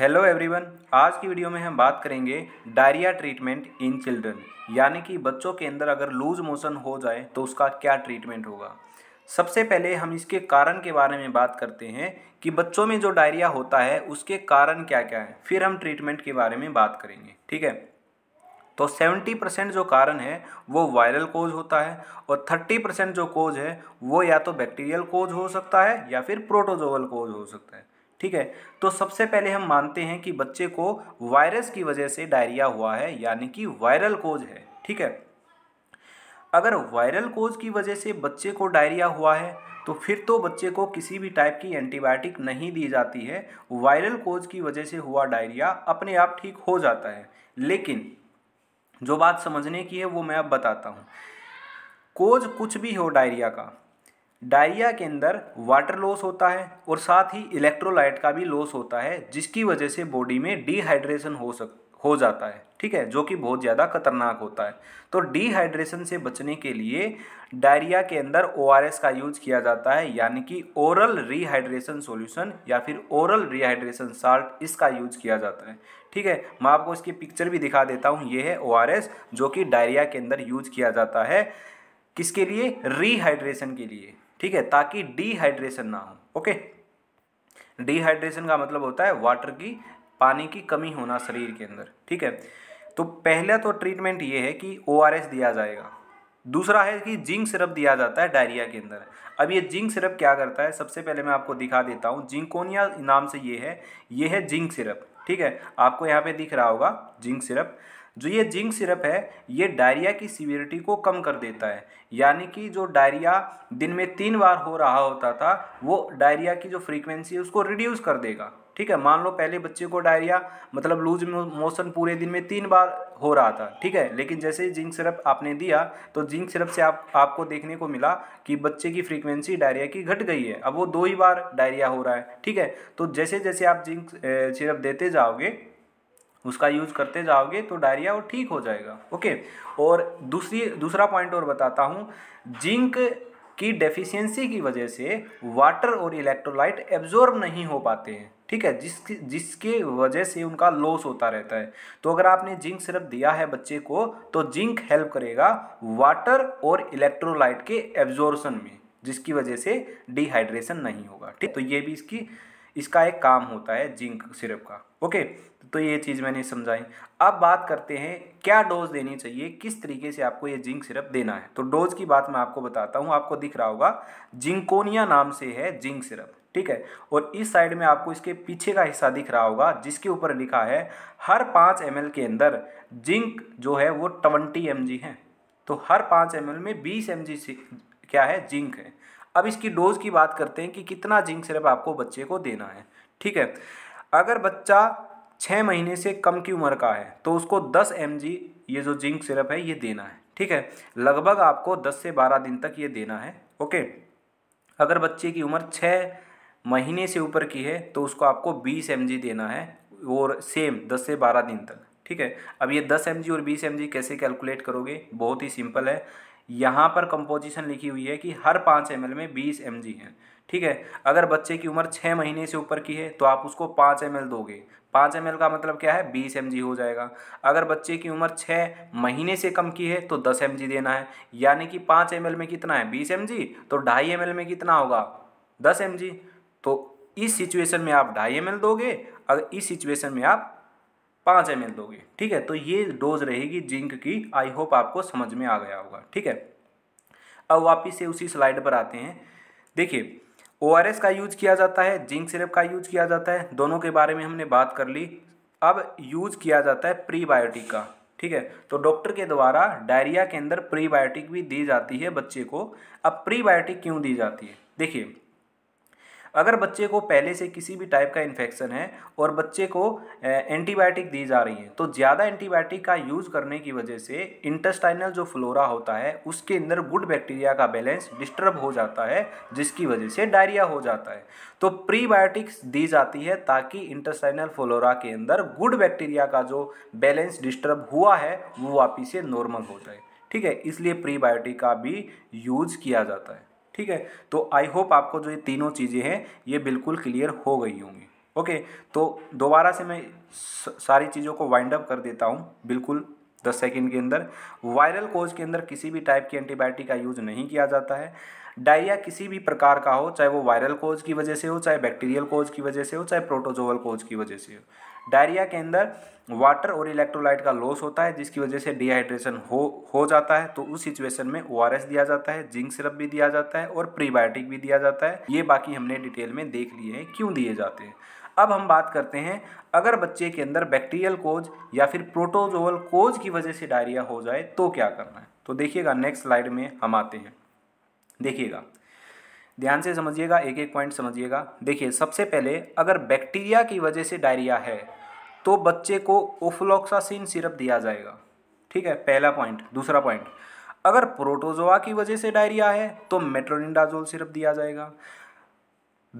hello everyone आज की video में हम बात करेंगे डायरिया ट्रीटमेंट इन चिल्ड्रन यानी कि बच्चों के अंदर अगर लूज मोशन हो जाए तो उसका क्या ट्रीटमेंट होगा सबसे पहले हम इसके कारण के बारे में बात करते हैं कि बच्चों में जो डायरिया होता है उसके कारण क्या क्या है फिर हम ट्रीटमेंट के बारे में बात करेंगे ठीक है तो 70 परसेंट जो कारण है वो वायरल कोज होता है और 30 परसेंट जो कोज है वो या तो बैक्टीरियल कोज हो सकता है या फिर प्रोटोजोअल कोज हो सकता है ठीक है तो सबसे पहले हम मानते हैं कि बच्चे को वायरस की वजह से डायरिया हुआ है यानी कि वायरल कोज है ठीक है अगर वायरल कोज की वजह से बच्चे को डायरिया हुआ है तो फिर तो बच्चे को किसी भी टाइप की एंटीबायोटिक नहीं दी जाती है वायरल कोज की वजह से हुआ डायरिया अपने आप ठीक हो जाता है लेकिन जो बात समझने की है वो मैं अब बताता हूँ कोज कुछ भी हो डायरिया का डायरिया के अंदर वाटर लॉस होता है और साथ ही इलेक्ट्रोलाइट का भी लॉस होता है जिसकी वजह से बॉडी में डिहाइड्रेशन हो सक हो जाता है ठीक है जो कि बहुत ज़्यादा खतरनाक होता है तो डिहाइड्रेशन से बचने के लिए डायरिया के अंदर ओ का यूज़ किया जाता है यानी कि ओरल रिहाइड्रेशन सॉल्यूशन या फिर ओरल रिहाइड्रेशन साल्ट इसका यूज़ किया जाता है ठीक है मैं आपको इसकी पिक्चर भी दिखा देता हूँ ये है ओ जो कि डायरिया के अंदर यूज किया जाता है किसके लिए रिहाइड्रेशन के लिए ठीक है ताकि डिहाइड्रेशन ना हो ओके डिहाइड्रेशन का मतलब होता है वाटर की पानी की कमी होना शरीर के अंदर ठीक है तो पहला तो ट्रीटमेंट ये है कि ओ दिया जाएगा दूसरा है कि जिंक सिरप दिया जाता है डायरिया के अंदर अब ये जिंक सिरप क्या करता है सबसे पहले मैं आपको दिखा देता हूँ जिंकोनिया नाम से ये है ये है जिंक सिरप ठीक है आपको यहाँ पे दिख रहा होगा जिंक सिरप जो ये जिंक सिरप है ये डायरिया की सीवियरिटी को कम कर देता है यानी कि जो डायरिया दिन में तीन बार हो रहा होता था वो डायरिया की जो फ्रीक्वेंसी है उसको रिड्यूस कर देगा ठीक है मान लो पहले बच्चे को डायरिया मतलब लूज मोशन पूरे दिन में तीन बार हो रहा था ठीक है लेकिन जैसे ही जिंक सिरप आपने दिया तो जिंक सिरप से आप आपको देखने को मिला कि बच्चे की फ्रीक्वेंसी डायरिया की घट गई है अब वो दो ही बार डायरिया हो रहा है ठीक है तो जैसे जैसे आप जिंक सिरप देते जाओगे उसका यूज़ करते जाओगे तो डायरिया वो ठीक हो जाएगा ओके और दूसरी दूसरा पॉइंट और बताता हूँ जिंक की डेफिशिएंसी की वजह से वाटर और इलेक्ट्रोलाइट एब्जॉर्ब नहीं हो पाते हैं ठीक है जिसकी जिसके वजह से उनका लॉस होता रहता है तो अगर आपने जिंक सिर्फ दिया है बच्चे को तो जिंक हेल्प करेगा वाटर और इलेक्ट्रोलाइट के एब्जॉर्बन में जिसकी वजह से डिहाइड्रेशन नहीं होगा ठीक तो ये भी इसकी इसका एक काम होता है जिंक सिरप का ओके तो ये चीज़ मैंने समझाई अब बात करते हैं क्या डोज देनी चाहिए किस तरीके से आपको ये जिंक सिरप देना है तो डोज की बात मैं आपको बताता हूँ आपको दिख रहा होगा जिंकोनिया नाम से है जिंक सिरप ठीक है और इस साइड में आपको इसके पीछे का हिस्सा दिख रहा होगा जिसके ऊपर लिखा है हर पाँच एम के अंदर जिंक जो है वो ट्वेंटी एम है तो हर पाँच एम में बीस एम क्या है जिंक है अब इसकी डोज की बात करते हैं कि कितना जिंक सिरप आपको बच्चे को देना है ठीक है अगर बच्चा छः महीने से कम की उम्र का है तो उसको दस एम ये जो जिंक सिरप है ये देना है ठीक है लगभग आपको दस से बारह दिन तक ये देना है ओके अगर बच्चे की उम्र छः महीने से ऊपर की है तो उसको आपको बीस एम देना है और सेम दस से बारह दिन तक ठीक है अब ये दस एम और बीस एम कैसे कैलकुलेट करोगे बहुत ही सिंपल है यहाँ पर कंपोजिशन लिखी हुई है कि हर पाँच एम में बीस एम हैं ठीक है अगर बच्चे की उम्र छः महीने से ऊपर की है तो आप उसको पाँच एम दोगे पाँच एम का मतलब क्या है बीस एम हो जाएगा अगर बच्चे की उम्र छः महीने से कम की है तो दस एम देना है यानी कि पाँच एम में कितना है बीस एम तो ढाई एम में कितना होगा दस एम तो इस सिचुएशन में आप ढाई एम दोगे अगर इस सिचुएशन में आप पाँच एम दोगे ठीक है तो ये डोज रहेगी जिंक की आई होप आपको समझ में आ गया होगा ठीक है अब वापिस से उसी स्लाइड पर आते हैं देखिए ओ का यूज किया जाता है जिंक सिरप का यूज किया जाता है दोनों के बारे में हमने बात कर ली अब यूज किया जाता है प्रीबायोटिक का ठीक है तो डॉक्टर के द्वारा डायरिया के अंदर प्रीबायोटिक भी दी जाती है बच्चे को अब प्रीबायोटिक क्यों दी जाती है देखिए अगर बच्चे को पहले से किसी भी टाइप का इन्फेक्शन है और बच्चे को एंटीबायोटिक दी जा रही है तो ज़्यादा एंटीबायोटिक का यूज़ करने की वजह से इंटेस्टाइनल जो फ्लोरा होता है उसके अंदर गुड बैक्टीरिया का बैलेंस डिस्टर्ब हो जाता है जिसकी वजह से डायरिया हो जाता है तो प्रीबायोटिक्स दी जाती है ताकि इंटेस्टाइनल फ्लोरा के अंदर गुड बैक्टीरिया का जो बैलेंस डिस्टर्ब हुआ है वो वापिस से नॉर्मल हो जाए ठीक है इसलिए प्रीबायोटिक का भी यूज किया जाता है ठीक है तो आई होप आपको जो ये तीनों चीज़ें हैं ये बिल्कुल क्लियर हो गई होंगी ओके तो दोबारा से मैं सारी चीज़ों को वाइंड अप कर देता हूँ बिल्कुल दस सेकेंड के अंदर वायरल कोज के अंदर किसी भी टाइप की एंटीबायोटिक का यूज नहीं किया जाता है डायरिया किसी भी प्रकार का हो चाहे वो वायरल कोज की वजह से हो चाहे बैक्टीरियल कोज की वजह से हो चाहे प्रोटोजोवल कोज की वजह से हो डायरिया के अंदर वाटर और इलेक्ट्रोलाइट का लॉस होता है जिसकी वजह से डिहाइड्रेशन हो हो जाता है तो उस सिचुएशन में ओ दिया जाता है जिंक सिरप भी दिया जाता है और प्रीबायोटिक भी दिया जाता है ये बाकी हमने डिटेल में देख लिए हैं क्यों दिए जाते हैं अब हम बात करते हैं अगर बच्चे के अंदर बैक्टीरियल कोज या फिर प्रोटोजोअल कोज की वजह से डायरिया हो जाए तो क्या करना है तो देखिएगा नेक्स्ट स्लाइड में हम आते हैं देखिएगा ध्यान से समझिएगा एक एक पॉइंट समझिएगा देखिए सबसे पहले अगर बैक्टीरिया की वजह से डायरिया है तो बच्चे को ओफ्लोक्सासिन सिरप दिया जाएगा ठीक है पहला पॉइंट दूसरा पॉइंट अगर प्रोटोजोआ की वजह से डायरिया है तो मेट्रोनिडाजोल सिरप दिया जाएगा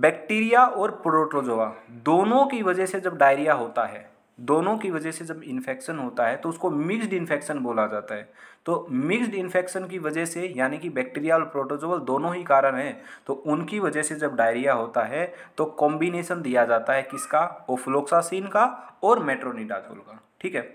बैक्टीरिया और प्रोटोजोआ दोनों की वजह से जब डायरिया होता है दोनों की वजह से जब इन्फेक्शन होता है तो उसको मिक्स्ड इन्फेक्शन बोला जाता है तो मिक्स्ड इन्फेक्शन की वजह से यानी कि बैक्टीरिया और प्रोटोजोल दोनों ही कारण हैं तो उनकी वजह से जब डायरिया होता है तो कॉम्बिनेशन दिया जाता है किसका ओफ्लोक्सासिन का और मेट्रोनिडाजोल का ठीक है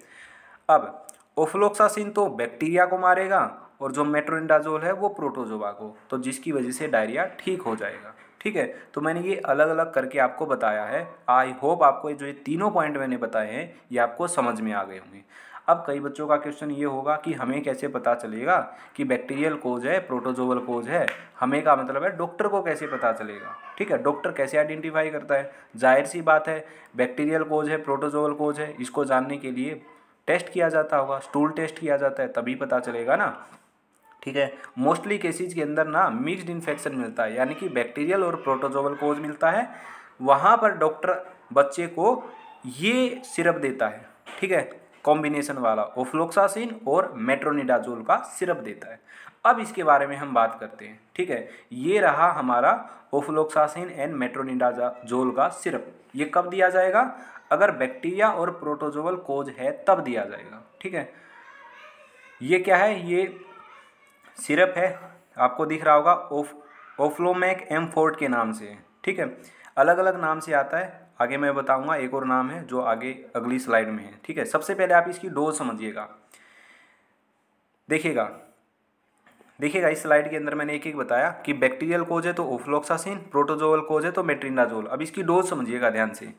अब ओफ्लोक्सासिन तो बैक्टीरिया को मारेगा और जो मेट्रोनिडाजोल है वो प्रोटोजोवा को तो जिसकी वजह से डायरिया ठीक हो जाएगा ठीक है तो मैंने ये अलग अलग करके आपको बताया है आई होप आपको जो ये तीनों पॉइंट मैंने बताए हैं ये आपको समझ में आ गए होंगे अब कई बच्चों का क्वेश्चन ये होगा कि हमें कैसे पता चलेगा कि बैक्टीरियल कोज है प्रोटोजोवल कोज है हमें का मतलब है डॉक्टर को कैसे पता चलेगा ठीक है डॉक्टर कैसे आइडेंटिफाई करता है जाहिर सी बात है बैक्टीरियल कोज है प्रोटोजोवल कोज है इसको जानने के लिए टेस्ट किया जाता होगा स्टूल टेस्ट किया जाता है तभी पता चलेगा ना ठीक है मोस्टली केसेज के अंदर ना मिक्सड इन्फेक्शन मिलता है यानी कि बैक्टीरियल और प्रोटोजोवल कोज मिलता है वहाँ पर डॉक्टर बच्चे को ये सिरप देता है ठीक है कॉम्बिनेशन वाला ओफ्लोक्सासिन और मेट्रोनिडाजोल का सिरप देता है अब इसके बारे में हम बात करते हैं ठीक है ये रहा हमारा ओफ्लोक्सासिन एंड मेट्रोनिडाजोल का सिरप ये कब दिया जाएगा अगर बैक्टीरिया और प्रोटोजोवल कोज है तब दिया जाएगा ठीक है ये क्या है ये सिरप है आपको दिख रहा होगा ओफ ओफ्लोमैक एम फोर्ट के नाम से ठीक है अलग अलग नाम से आता है आगे मैं बताऊंगा एक और नाम है जो आगे अगली स्लाइड में है ठीक है सबसे पहले आप इसकी डोज समझिएगा देखिएगा देखिएगा इस स्लाइड के अंदर मैंने एक एक बताया कि बैक्टीरियल कोज है तो ओफ्लोक्सासिन प्रोटोजोअल कोज है तो मेट्रिनाजोल अब इसकी डोज समझिएगा ध्यान से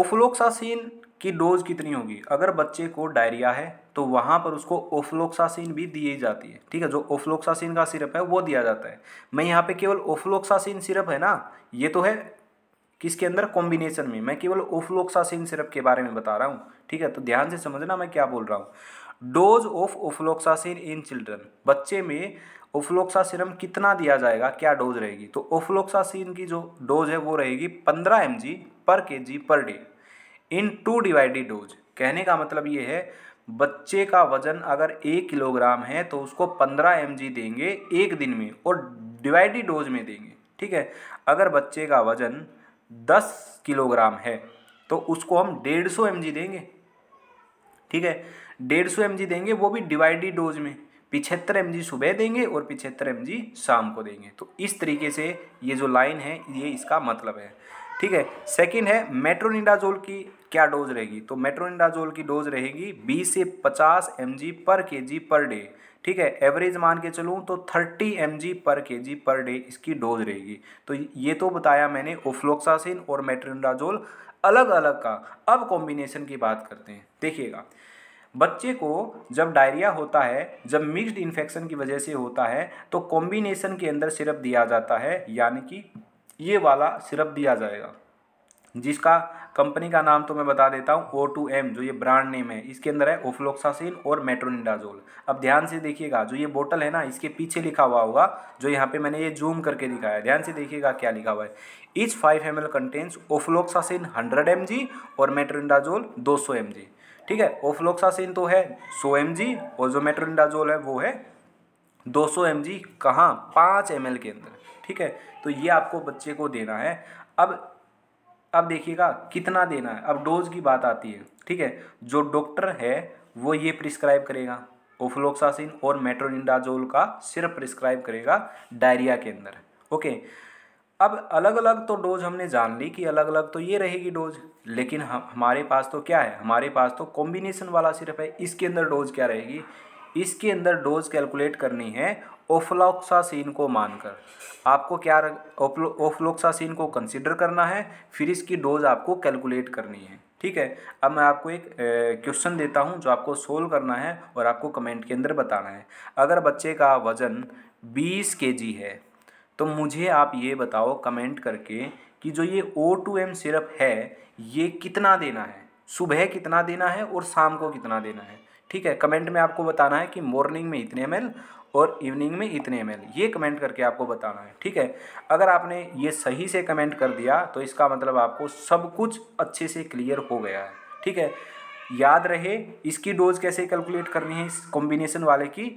ओफ्लोक्सासिन की डोज कितनी होगी अगर बच्चे को डायरिया है तो वहाँ पर उसको ओफ्लोक्सासिन भी दी जाती है ठीक है जो ओफ्लोक्सासिन का सिरप है वो दिया जाता है मैं यहाँ पे केवल ओफ्लोक्सासिन सिरप है ना ये तो है किसके अंदर कॉम्बिनेशन में मैं केवल ओफ्लोक्सासिन सिरप के बारे में बता रहा हूँ ठीक है तो ध्यान से समझना मैं क्या बोल रहा हूँ dose of ofloxacin in children बच्चे में ओफ्लोक्सा सिरम कितना दिया जाएगा क्या डोज रहेगी तो ओफ्लोक्सासिन की जो डोज है वो रहेगी पंद्रह M per K per day in two divided dose कहने का मतलब ये है बच्चे का वजन अगर एक किलोग्राम है तो उसको पंद्रह एम देंगे एक दिन में और डिवाइडेड डोज में देंगे ठीक है अगर बच्चे का वजन दस किलोग्राम है तो उसको हम डेढ़ सौ एम देंगे ठीक है डेढ़ सौ एम देंगे वो भी डिवाइडेड डोज में पिछहत्तर एम सुबह देंगे और पिछहत्तर एम शाम को देंगे तो इस तरीके से ये जो लाइन है ये इसका मतलब है ठीक है सेकंड है मेट्रोनिडाजोल की क्या डोज रहेगी तो मेट्रोनिडाजोल की डोज रहेगी 20 से 50 M per K per day ठीक है एवरेज मान के चलूँ तो 30 M per K per day इसकी डोज रहेगी तो ये तो बताया मैंने ओफ्लोक्सासिन और मेट्रिनडाजोल अलग अलग का अब कॉम्बिनेशन की बात करते हैं देखिएगा बच्चे को जब डायरिया होता है जब मिक्स्ड इन्फेक्शन की वजह से होता है तो कॉम्बिनेशन के अंदर सिरप दिया जाता है यानी कि ये वाला सिरप दिया जाएगा जिसका कंपनी का नाम तो मैं बता देता हूँ ओ टू एम जो ये ब्रांड नेम है इसके अंदर है ओफ्लोक्सासिन और मेट्रोनिडाजोल अब ध्यान से देखिएगा जो ये बोतल है ना इसके पीछे लिखा हुआ होगा जो यहाँ पे मैंने ये जूम करके दिखाया है ध्यान से देखिएगा क्या लिखा हुआ है each five M L contains ofloxacin hundred M G और मेट्रोनिडाजोल दो सौ एम जी ठीक है ओफ्लोक्सासिन तो है सौ एम जी और जो मेट्रोनिडाजोल है वो है दो सौ एम जी कहाँ पाँच एम एल के अंदर ठीक है तो ये आपको बच्चे को देना है अब अब देखिएगा कितना देना है अब डोज की बात आती है ठीक है जो डॉक्टर है वो ये प्रिस्क्राइब करेगा ओफ्लोक्सासिन और मेट्रोनिंडाजोल का सिर्फ प्रिस्क्राइब करेगा डायरिया के अंदर ओके अब अलग अलग तो डोज हमने जान ली कि अलग अलग तो ये रहेगी डोज लेकिन हम हमारे पास तो क्या है हमारे पास तो कॉम्बिनेशन वाला सिर्फ है इसके अंदर डोज क्या रहेगी इसके अंदर डोज कैलकुलेट करनी है ओफ्लोक्सासीन को मानकर आपको क्या ओफ्लोक्सासीन को कंसिडर करना है फिर इसकी डोज आपको कैलकुलेट करनी है ठीक है अब मैं आपको एक क्वेश्चन देता हूँ जो आपको सोल्व करना है और आपको कमेंट के अंदर बताना है अगर बच्चे का वज़न 20 के है तो मुझे आप ये बताओ कमेंट करके कि जो ये ओ टू एम सिरप है ये कितना देना है सुबह कितना देना है और शाम को कितना देना है ठीक है कमेंट में आपको बताना है कि मॉर्निंग में इतने एम और इवनिंग में इतने एम ये कमेंट करके आपको बताना है ठीक है अगर आपने ये सही से कमेंट कर दिया तो इसका मतलब आपको सब कुछ अच्छे से क्लियर हो गया है ठीक है याद रहे इसकी डोज कैसे कैलकुलेट करनी है इस कॉम्बिनेशन वाले की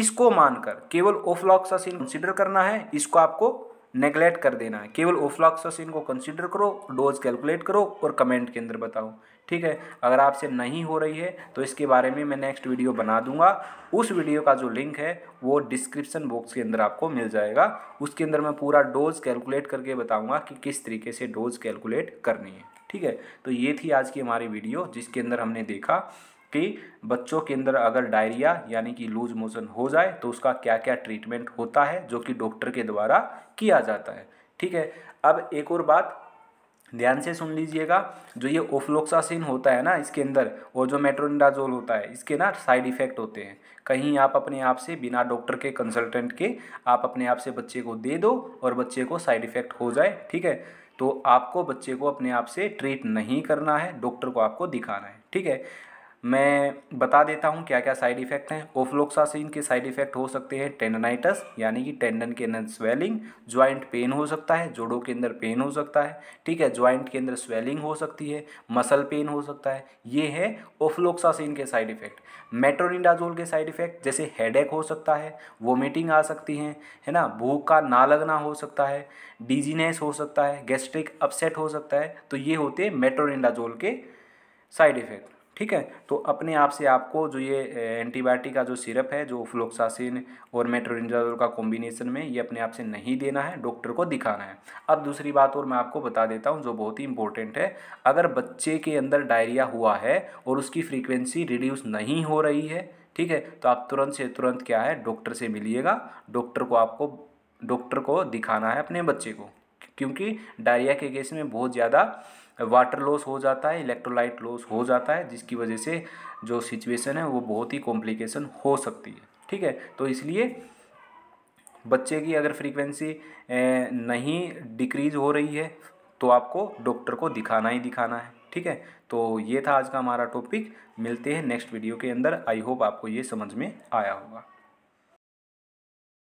इसको मानकर केवल ओफ्लॉक्सासिन कंसिडर करना है इसको आपको नेगलेक्ट कर देना है केवल ओफ्लॉक्सासिन को कंसिडर करो डोज कैलकुलेट करो और कमेंट के अंदर बताओ ठीक है अगर आपसे नहीं हो रही है तो इसके बारे में मैं नेक्स्ट वीडियो बना दूंगा उस वीडियो का जो लिंक है वो डिस्क्रिप्शन बॉक्स के अंदर आपको मिल जाएगा उसके अंदर मैं पूरा डोज कैलकुलेट करके बताऊंगा कि किस तरीके से डोज कैलकुलेट करनी है ठीक है तो ये थी आज की हमारी वीडियो जिसके अंदर हमने देखा कि बच्चों के अंदर अगर डायरिया यानी कि लूज मोशन हो जाए तो उसका क्या क्या ट्रीटमेंट होता है जो कि डॉक्टर के द्वारा किया जाता है ठीक है अब एक और बात ध्यान से सुन लीजिएगा जो ये ओफ्लोक्सासिन होता है ना इसके अंदर और जो मेट्रोनिडाजोल होता है इसके ना साइड इफ़ेक्ट होते हैं कहीं आप अपने आप से बिना डॉक्टर के कंसल्टेंट के आप अपने आप से बच्चे को दे दो और बच्चे को साइड इफ़ेक्ट हो जाए ठीक है तो आपको बच्चे को अपने आप से ट्रीट नहीं करना है डॉक्टर को आपको दिखाना है ठीक है मैं बता देता हूँ क्या क्या साइड इफ़ेक्ट हैं ओफ्लोक्सासिन के साइड इफ़ेक्ट हो सकते हैं टेंडनाइटस यानी कि टेंडन के अंदर स्वेलिंग ज्वाइंट पेन हो सकता है जोड़ों के अंदर पेन हो सकता है ठीक है ज्वाइंट के अंदर स्वेलिंग हो सकती है मसल पेन हो सकता है ये है ओफ्लोक्सासिन के साइड इफ़ेक्ट मेट्रोनिडाजोल के साइड इफ़ेक्ट जैसे हेड हो सकता है वोमिटिंग आ सकती है है ना भूख का ना लगना हो सकता है डिजीनेस हो सकता है गैस्ट्रिक अपसेट हो सकता है तो ये होते हैं मेट्रोनिडाजोल के साइड इफ़ेक्ट ठीक है तो अपने आप से आपको जो ये एंटीबायोटिक का जो सिरप है जो फ्लोक्सासिन और मेट्रोरिंजाजोल का कॉम्बिनेशन में ये अपने आप से नहीं देना है डॉक्टर को दिखाना है अब दूसरी बात और मैं आपको बता देता हूँ जो बहुत ही इंपॉर्टेंट है अगर बच्चे के अंदर डायरिया हुआ है और उसकी फ्रीक्वेंसी रिड्यूस नहीं हो रही है ठीक है तो आप तुरंत से तुरंत क्या है डॉक्टर से मिलिएगा डॉक्टर को आपको डॉक्टर को दिखाना है अपने बच्चे को क्योंकि डायरिया के केस में बहुत ज़्यादा वाटर लॉस हो जाता है इलेक्ट्रोलाइट लॉस हो जाता है जिसकी वजह से जो सिचुएशन है वो बहुत ही कॉम्प्लिकेशन हो सकती है ठीक है तो इसलिए बच्चे की अगर फ्रीक्वेंसी नहीं डिक्रीज हो रही है तो आपको डॉक्टर को दिखाना ही दिखाना है ठीक है तो ये था आज का हमारा टॉपिक मिलते हैं नेक्स्ट वीडियो के अंदर आई होप आपको ये समझ में आया होगा